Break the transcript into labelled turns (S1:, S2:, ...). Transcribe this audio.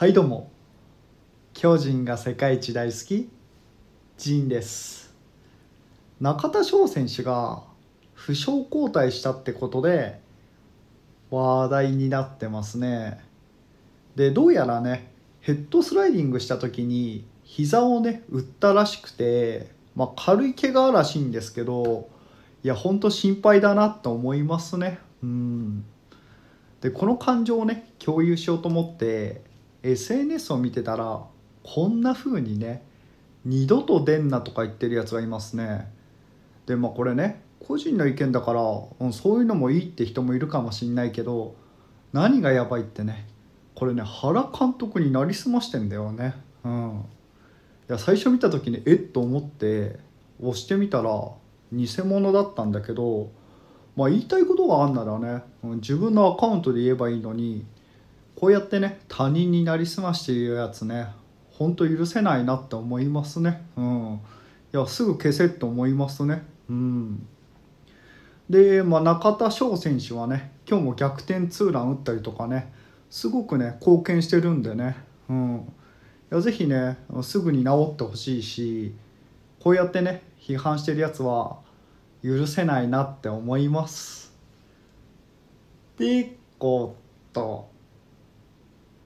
S1: はいどうも巨人が世界一大好きジンです中田翔選手が負傷交代したってことで話題になってますねでどうやらねヘッドスライディングした時に膝をね打ったらしくて、まあ、軽い怪我らしいんですけどいやほんと心配だなって思いますねうんでこの感情をね共有しようと思って SNS を見てたらこんな風にね二度と出んなとか言ってるやつがいますねでまあこれね個人の意見だから、うん、そういうのもいいって人もいるかもしんないけど何がやばいってねこれね原監督になりすましてんだよねうんいや最初見た時にえっと思って押してみたら偽物だったんだけどまあ言いたいことがあんならね、うん、自分のアカウントで言えばいいのにこうやってね他人になりすましているやつねほんと許せないなって思いますねうんいやすぐ消せって思いますねうんで、まあ、中田翔選手はね今日も逆転ツーラン打ったりとかねすごくね貢献してるんでねうんいや是非ねすぐに治ってほしいしこうやってね批判してるやつは許せないなって思います。でこと。